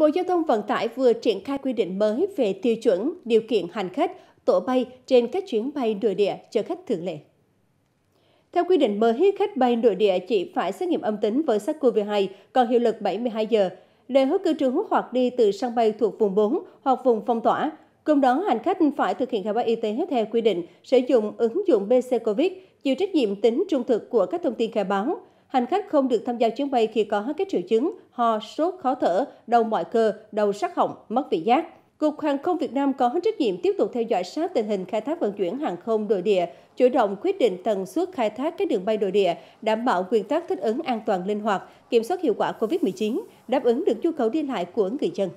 Bộ Giao thông Vận tải vừa triển khai quy định mới về tiêu chuẩn, điều kiện hành khách, tổ bay trên các chuyến bay nội địa chở khách thường lệ. Theo quy định mới, khách bay nội địa chỉ phải xét nghiệm âm tính với SARS-CoV-2, còn hiệu lực 72 giờ. Để hứa cư trú hoặc đi từ sân bay thuộc vùng 4 hoặc vùng phong tỏa, Cùng đó, hành khách phải thực hiện khai báo y tế theo quy định, sử dụng ứng dụng BC Covid, chịu trách nhiệm tính trung thực của các thông tin khai báo. Hành khách không được tham gia chuyến bay khi có các triệu chứng ho, sốt, khó thở, đau mỏi cơ, đau sắc họng, mất vị giác. Cục Hàng không Việt Nam có trách nhiệm tiếp tục theo dõi sát tình hình khai thác vận chuyển hàng không nội địa, chủ động quyết định tần suất khai thác các đường bay nội địa, đảm bảo nguyên tắc thích ứng an toàn linh hoạt, kiểm soát hiệu quả COVID-19, đáp ứng được nhu cầu đi lại của người dân.